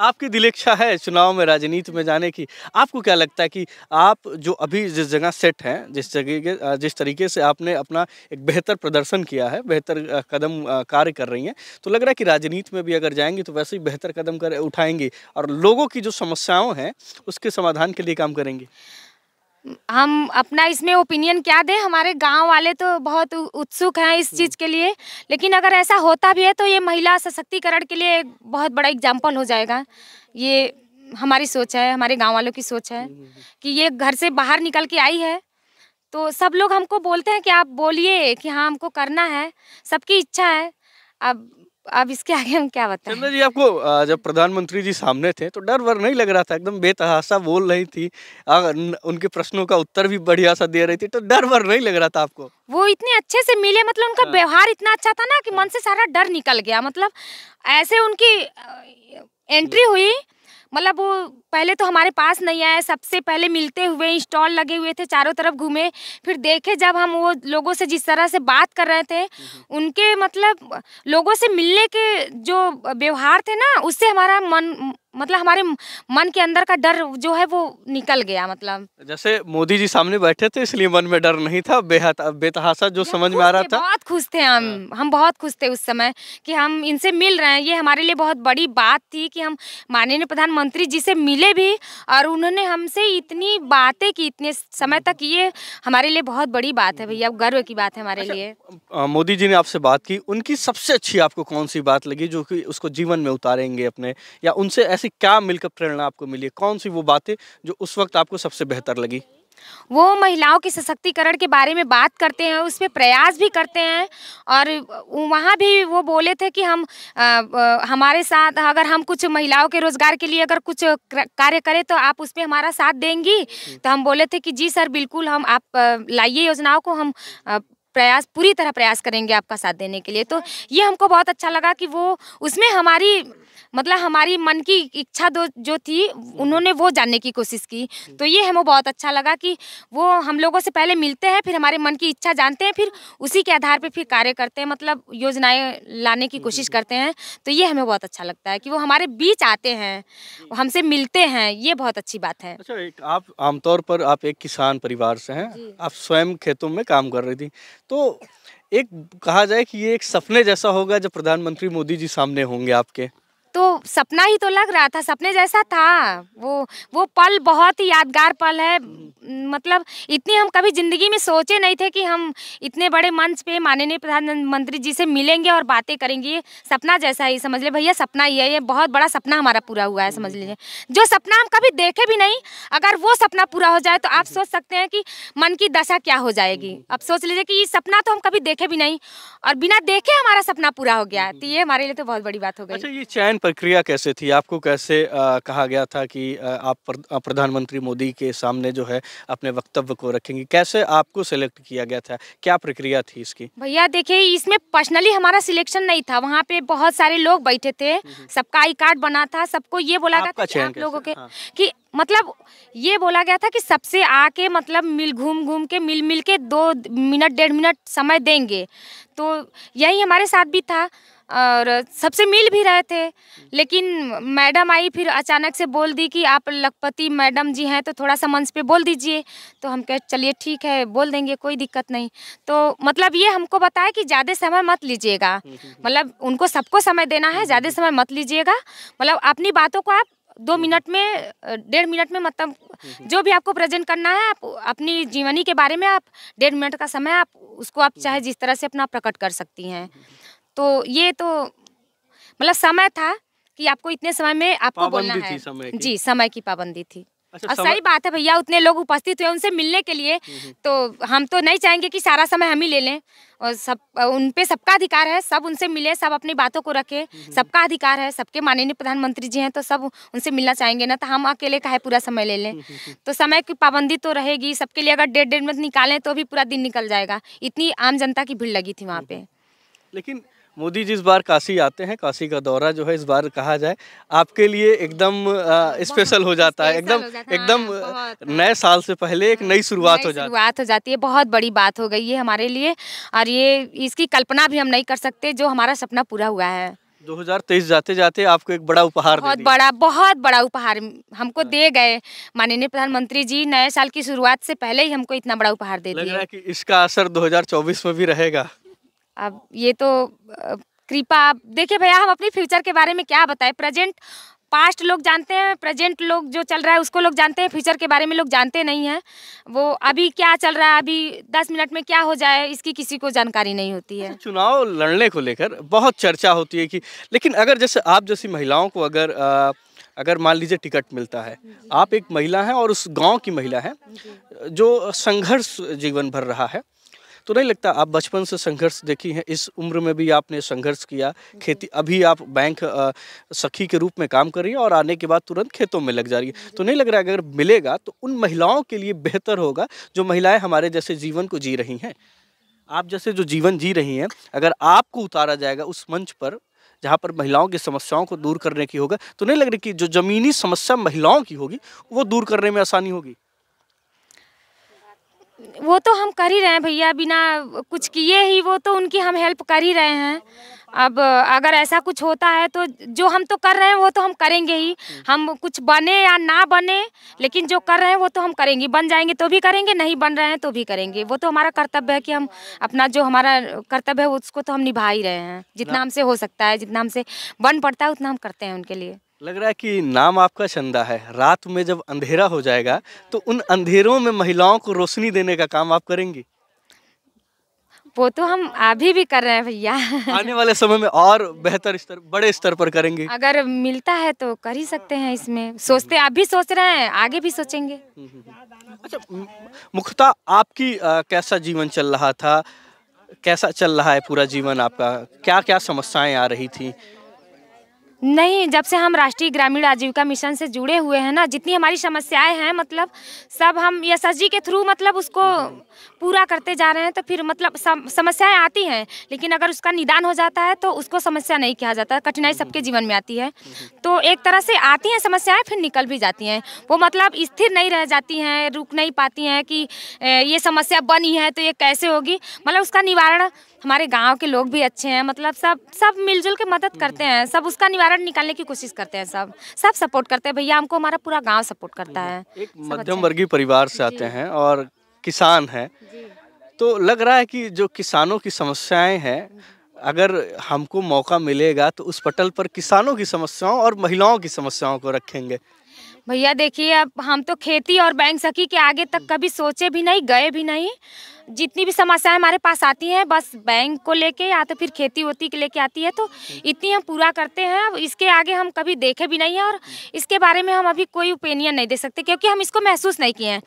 आपकी दिल इच्छा है चुनाव में राजनीति में जाने की आपको क्या लगता है कि आप जो अभी जिस जगह सेट हैं जिस जगह जिस तरीके से आपने अपना एक बेहतर प्रदर्शन किया है बेहतर कदम कार्य कर रही हैं तो लग रहा है कि राजनीति में भी अगर जाएंगी तो वैसे ही बेहतर कदम कर उठाएंगी और लोगों की जो समस्याओं हैं उसके समाधान के लिए काम करेंगी हम अपना इसमें ओपिनियन क्या दें हमारे गांव वाले तो बहुत उत्सुक हैं इस चीज़ हम्म। के लिए लेकिन अगर ऐसा होता भी है तो ये महिला सशक्तिकरण के लिए एक बहुत बड़ा एग्जाम्पल हो जाएगा ये हमारी सोच है हमारे गांव वालों की सोच है हम्म, हम्म, कि ये घर से बाहर निकल के आई है तो सब लोग हमको बोलते हैं कि आप बोलिए कि हाँ हमको करना है सबकी इच्छा है अब अब इसके आगे हम क्या बताएं चंद्र जी आपको जब प्रधानमंत्री जी सामने थे तो डर वर नहीं लग रहा था एकदम बेतहासा बोल रही थी उनके प्रश्नों का उत्तर भी बढ़िया सा दे रही थी तो डर वर नहीं लग रहा था आपको वो इतने अच्छे से मिले मतलब उनका हाँ। व्यवहार इतना अच्छा था ना कि मन से सारा डर निकल गया मतलब ऐसे उनकी एंट्री हुई मतलब वो पहले तो हमारे पास नहीं आए सबसे पहले मिलते हुए इंस्टॉल लगे हुए थे चारों तरफ घूमे फिर देखे जब हम वो लोगों से जिस तरह से बात कर रहे थे हम्म, हम्म। उनके मतलब लोगों से मिलने के जो व्यवहार थे ना उससे हमारा मन मतलब हमारे मन के अंदर का डर जो है वो निकल गया मतलब जैसे मोदी जी सामने बैठे थे इसलिए मन में डर नहीं था बेहद बेतहासा जो समझ में आ रहा था बहुत खुश थे हम हाँ। हम बहुत खुश थे उस समय कि हम इनसे मिल रहे हैं ये हमारे लिए बहुत बड़ी बात थी कि हम माननीय प्रधानमंत्री जी से मिले भी और उन्होंने हमसे इतनी बातें की इतने समय तक ये हमारे लिए बहुत बड़ी बात है भैया गर्व की बात है हमारे अच्छा, लिए मोदी जी ने आपसे बात की उनकी सबसे अच्छी आपको कौन सी बात लगी जो कि उसको जीवन में उतारेंगे अपने या उनसे ऐसे से क्या मिलकर प्रेरणा आपको मिली कौन सी वो बातें जो उस वक्त आपको सबसे बेहतर लगी वो महिलाओं के सशक्तिकरण के बारे में बात करते हैं उस पर प्रयास भी करते हैं और वहाँ भी वो बोले थे कि हम आ, आ, हमारे साथ अगर हम कुछ महिलाओं के रोज़गार के लिए अगर कुछ कार्य करें तो आप उस पर हमारा साथ देंगी तो हम बोले थे कि जी सर बिल्कुल हम आप लाइए योजनाओं को हम आ, प्रयास पूरी तरह प्रयास करेंगे आपका साथ देने के लिए तो ये हमको बहुत अच्छा लगा कि वो उसमें हमारी मतलब हमारी मन की इच्छा दो जो थी उन्होंने वो जानने की कोशिश की तो ये हमें बहुत अच्छा लगा कि वो हम लोगों से पहले मिलते हैं फिर हमारे मन की इच्छा जानते हैं फिर उसी के आधार पर फिर कार्य करते हैं मतलब योजनाएं लाने की कोशिश करते हैं तो ये हमें बहुत अच्छा लगता है कि वो हमारे बीच आते हैं हमसे मिलते हैं ये बहुत अच्छी बात है अच्छा एक आप आमतौर पर आप एक किसान परिवार से हैं आप स्वयं खेतों में काम कर रही थी तो एक कहा जाए कि ये एक सपने जैसा होगा जब प्रधानमंत्री मोदी जी सामने होंगे आपके तो सपना ही तो लग रहा था सपने जैसा था वो वो पल बहुत ही यादगार पल है मतलब इतनी हम कभी ज़िंदगी में सोचे नहीं थे कि हम इतने बड़े मंच पे माननीय प्रधानमंत्री जी से मिलेंगे और बातें करेंगे सपना जैसा ही समझ ले भैया सपना ही है ये बहुत बड़ा सपना हमारा पूरा हुआ है समझ लीजिए जो सपना हम कभी देखे भी नहीं अगर वो सपना पूरा हो जाए तो आप सोच सकते हैं कि मन की दशा क्या हो जाएगी अब सोच लीजिए कि ये सपना तो हम कभी देखे भी नहीं और बिना देखे हमारा सपना पूरा हो गया तो ये हमारे लिए तो बहुत बड़ी बात हो गई अच्छा ये चैन प्रक्रिया कैसे थी आपको कैसे आ, कहा गया था कि आप प्रधानमंत्री मोदी के सामने जो है अपने वक्तव्य को रखेंगे कैसे आपको सिलेक्ट किया गया था क्या प्रक्रिया थी इसकी भैया देखिए इसमें पर्सनली हमारा सिलेक्शन नहीं था वहाँ पे बहुत सारे लोग बैठे थे हम्म, हम्म। सबका आई कार्ड बना था सबको ये बोला गया था आप लोगों के हाँ। कि मतलब ये बोला गया था कि सबसे आके मतलब मिल घूम घूम के मिल मिल के दो मिनट डेढ़ मिनट समय देंगे तो यही हमारे साथ भी था और सबसे मिल भी रहे थे लेकिन मैडम आई फिर अचानक से बोल दी कि आप लखपति मैडम जी हैं तो थोड़ा सा मंच पे बोल दीजिए तो हम कहे चलिए ठीक है बोल देंगे कोई दिक्कत नहीं तो मतलब ये हमको बताया कि ज़्यादा समय मत लीजिएगा मतलब उनको सबको समय देना है ज़्यादा समय मत लीजिएगा मतलब अपनी बातों को आप दो मिनट में डेढ़ मिनट में मतलब जो भी आपको प्रेजेंट करना है आप अपनी जीवनी के बारे में आप डेढ़ मिनट का समय आप उसको आप चाहे जिस तरह से अपना प्रकट कर सकती हैं तो ये तो मतलब समय था कि आपको इतने समय में आपको बोलना है समय जी समय की पाबंदी थी अच्छा, और सही बात है भैया उतने लोग उपस्थित हुए उनसे मिलने के लिए हम्म, हम्म। तो हम तो नहीं चाहेंगे कि सारा समय हम ही ले लें और सब उन पे सबका अधिकार है सब उनसे मिले सब अपनी बातों को रखे हम्म, सबका अधिकार है सबके माननीय प्रधानमंत्री जी हैं तो सब उनसे मिलना चाहेंगे ना तो हम अकेले का है पूरा समय ले लें तो समय की पाबंदी तो रहेगी सबके लिए अगर डेढ़ डेढ़ मिनट निकालें तो भी पूरा दिन निकल जाएगा इतनी आम जनता की भीड़ लगी थी वहाँ पे लेकिन मोदी जी इस बार काशी आते हैं काशी का दौरा जो है इस बार कहा जाए आपके लिए एकदम स्पेशल हो जाता है एकदम एकदम हाँ, नए साल से पहले एक नई शुरुआत हो जाती है शुरुआत हो जाती है बहुत बड़ी बात हो गई है हमारे लिए और ये इसकी कल्पना भी हम नहीं कर सकते जो हमारा सपना पूरा हुआ है 2023 जाते जाते आपको एक बड़ा उपहार बहुत बड़ा बहुत बड़ा उपहार हमको हाँ। दे गए माननीय प्रधानमंत्री जी नए साल की शुरुआत से पहले ही हमको इतना बड़ा उपहार दे दिया कि इसका असर 2024 में भी रहेगा अब ये तो कृपा आप देखिए भैया हम अपने फ्यूचर के बारे में क्या बताएं प्रेजेंट पास्ट लोग जानते हैं प्रेजेंट लोग जो चल रहा है उसको लोग जानते हैं फ्यूचर के बारे में लोग जानते नहीं हैं वो अभी क्या चल रहा है अभी दस मिनट में क्या हो जाए इसकी किसी को जानकारी नहीं होती है अच्छा, चुनाव लड़ने को लेकर बहुत चर्चा होती है कि लेकिन अगर जैसे आप जैसी महिलाओं को अगर आ, अगर मान लीजिए टिकट मिलता है आप एक महिला हैं और उस गांव की महिला हैं जो संघर्ष जीवन भर रहा है तो नहीं लगता आप बचपन से संघर्ष देखी हैं इस उम्र में भी आपने संघर्ष किया खेती अभी आप बैंक सखी के रूप में काम कर रही हैं और आने के बाद तुरंत खेतों में लग जा रही है तो नहीं लग रहा है अगर मिलेगा तो उन महिलाओं के लिए बेहतर होगा जो महिलाएँ हमारे जैसे जीवन को जी रही हैं आप जैसे जो जीवन जी रही हैं अगर आपको उतारा जाएगा उस मंच पर जहाँ पर महिलाओं की समस्याओं को दूर करने की होगा तो नहीं लग रही कि जो ज़मीनी समस्या महिलाओं की होगी वो दूर करने में आसानी होगी वो तो हम कर ही रहे हैं भैया बिना कुछ किए ही वो तो उनकी हम हेल्प कर ही रहे हैं अब अगर ऐसा कुछ होता है तो जो हम तो कर रहे हैं वो तो हम करेंगे ही हम कुछ बने या ना बने लेकिन जो कर रहे हैं वो तो हम करेंगे बन जाएंगे तो भी करेंगे नहीं बन रहे हैं तो भी करेंगे वो तो हमारा कर्तव्य है कि हम अपना जो हमारा कर्तव्य है उसको तो हम निभा ही रहे हैं जितना हमसे हो सकता है जितना हमसे बन पड़ता है उतना हम करते हैं उनके लिए लग रहा है कि नाम आपका चंदा है रात में जब अंधेरा हो जाएगा तो उन अंधेरों में महिलाओं को रोशनी देने का काम आप करेंगी वो तो हम अभी भी कर रहे हैं भैया आने वाले समय में और बेहतर स्तर बड़े स्तर पर करेंगे अगर मिलता है तो कर ही सकते हैं इसमें सोचते आप भी सोच रहे हैं आगे भी सोचेंगे हम्म, हम्म, हम्म। अच्छा मुख्यतः आपकी आ, कैसा जीवन चल रहा था कैसा चल रहा है पूरा जीवन आपका क्या क्या समस्याएं आ रही थी नहीं जब से हम राष्ट्रीय ग्रामीण आजीविका मिशन से जुड़े हुए हैं ना जितनी हमारी समस्याएं हैं मतलब सब हम एस एस के थ्रू मतलब उसको पूरा करते जा रहे हैं तो फिर मतलब समस्याएं आती हैं लेकिन अगर उसका निदान हो जाता है तो उसको समस्या नहीं कहा जाता कठिनाई सबके हम्म। जीवन में आती है हम्म, हम्म। तो एक तरह से आती हैं समस्याएँ फिर निकल भी जाती हैं वो मतलब स्थिर नहीं रह जाती हैं रुक नहीं पाती हैं कि ये समस्या बनी है तो ये कैसे होगी मतलब उसका निवारण हमारे गांव के लोग भी अच्छे हैं मतलब सब सब मिलजुल के मदद करते हैं सब उसका निवारण निकालने की कोशिश करते हैं सब सब सपोर्ट करते हैं भैया हमको हमारा पूरा गाँव सपोर्ट करता है एक अच्छा मध्यम वर्गीय परिवार से आते हैं और किसान हैं तो लग रहा है कि जो किसानों की समस्याएं हैं अगर हमको मौका मिलेगा तो उस पटल पर किसानों की समस्याओं और महिलाओं की समस्याओं को रखेंगे भैया देखिए अब हम तो खेती और बैंक सखी के आगे तक कभी सोचे भी नहीं गए भी नहीं जितनी भी समस्याएं हमारे पास आती हैं बस बैंक को लेके या तो फिर खेती होती के लेके आती है तो इतनी हम पूरा करते हैं अब इसके आगे हम कभी देखे भी नहीं हैं और इसके बारे में हम अभी कोई ओपिनियन नहीं दे सकते क्योंकि हम इसको महसूस नहीं किए हैं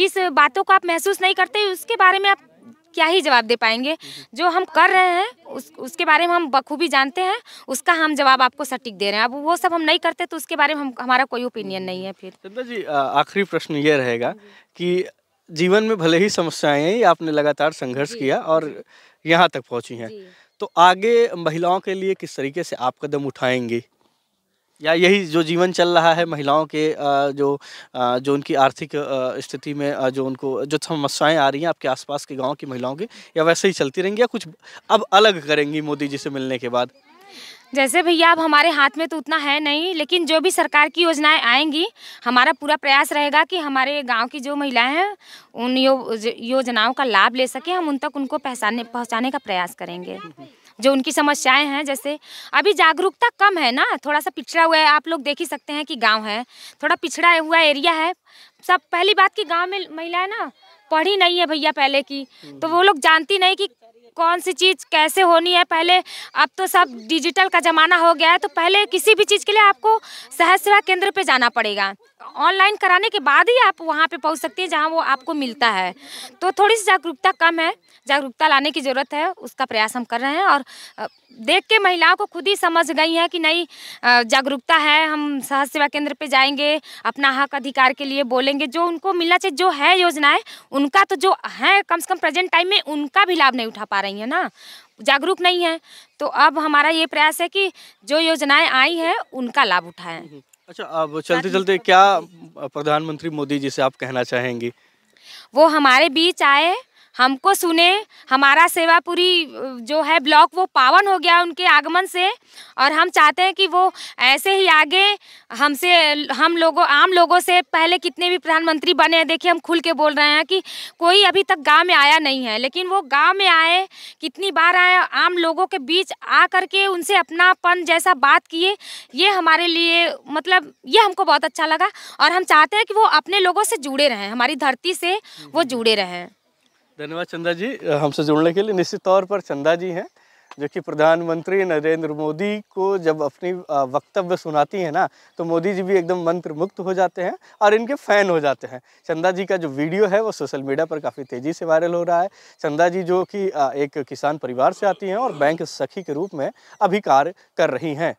जिस बातों को आप महसूस नहीं करते उसके बारे में आप क्या ही जवाब दे पाएंगे जो हम कर रहे हैं उस उसके बारे में हम बखूबी जानते हैं उसका हम जवाब आपको सटीक दे रहे हैं अब वो सब हम नहीं करते तो उसके बारे में हम हमारा कोई ओपिनियन नहीं है फिर चंदा जी आखिरी प्रश्न ये रहेगा कि जीवन में भले ही समस्याएं हैं आपने लगातार संघर्ष किया और यहाँ तक पहुँची हैं तो आगे महिलाओं के लिए किस तरीके से आप कदम उठाएंगी या यही जो जीवन चल रहा है महिलाओं के जो जो उनकी आर्थिक स्थिति में जो उनको जो समस्याएं आ रही हैं आपके आसपास के गांव की महिलाओं की या वैसे ही चलती रहेंगी या कुछ अब अलग करेंगी मोदी जी से मिलने के बाद जैसे भैया अब हमारे हाथ में तो उतना है नहीं लेकिन जो भी सरकार की योजनाएं आएंगी हमारा पूरा प्रयास रहेगा कि हमारे गांव की जो महिलाएं हैं उन यो, योजनाओं का लाभ ले सके हम उन तक उनको पहचाने पहुँचाने का प्रयास करेंगे जो उनकी समस्याएं हैं जैसे अभी जागरूकता कम है ना थोड़ा सा पिछड़ा हुआ है आप लोग देख ही सकते हैं कि गांव है थोड़ा पिछड़ा हुआ एरिया है सब पहली बात कि गांव में महिलाएं ना पढ़ी नहीं है भैया पहले की हम्म। तो वो लोग जानती नहीं कि कौन सी चीज़ कैसे होनी है पहले अब तो सब डिजिटल का ज़माना हो गया है तो पहले किसी भी चीज़ के लिए आपको सहज सेवा केंद्र पे जाना पड़ेगा ऑनलाइन कराने के बाद ही आप वहाँ पे पहुँच सकती हैं जहाँ वो आपको मिलता है तो थोड़ी सी जागरूकता कम है जागरूकता लाने की ज़रूरत है उसका प्रयास हम कर रहे हैं और देख के महिलाओं को खुद ही समझ गई हैं कि नहीं जागरूकता है हम सहज सेवा केंद्र पे जाएंगे अपना हक अधिकार के लिए बोलेंगे जो उनको मिलना चाहिए जो है योजनाएं उनका तो जो है कम से कम प्रेजेंट टाइम में उनका भी लाभ नहीं उठा पा रही है ना जागरूक नहीं है तो अब हमारा ये प्रयास है कि जो योजनाएं आई हैं उनका लाभ उठाएं हम्म, हम्म। अच्छा अब चलते चलते क्या प्रधानमंत्री मोदी जी से आप कहना चाहेंगी वो हमारे बीच आए हमको सुने हमारा सेवापुरी जो है ब्लॉक वो पावन हो गया उनके आगमन से और हम चाहते हैं कि वो ऐसे ही आगे हमसे हम लोगों आम लोगों से पहले कितने भी प्रधानमंत्री बने हैं देखिए हम खुल के बोल रहे हैं कि कोई अभी तक गांव में आया नहीं है लेकिन वो गांव में आए कितनी बार आए आम लोगों के बीच आ करके उनसे अपनापन जैसा बात किए ये हमारे लिए मतलब ये हमको बहुत अच्छा लगा और हम चाहते हैं कि वो अपने लोगों से जुड़े रहें हमारी धरती से वो जुड़े रहें धन्यवाद चंदा जी हमसे जुड़ने के लिए निश्चित तौर पर चंदा जी हैं जो कि प्रधानमंत्री नरेंद्र मोदी को जब अपनी वक्तव्य सुनाती हैं ना तो मोदी जी भी एकदम मंत्र मुक्त हो जाते हैं और इनके फ़ैन हो जाते हैं चंदा जी का जो वीडियो है वो सोशल मीडिया पर काफ़ी तेज़ी से वायरल हो रहा है चंदा जी जो कि एक किसान परिवार से आती हैं और बैंक सखी के रूप में अभी कार्य कर रही हैं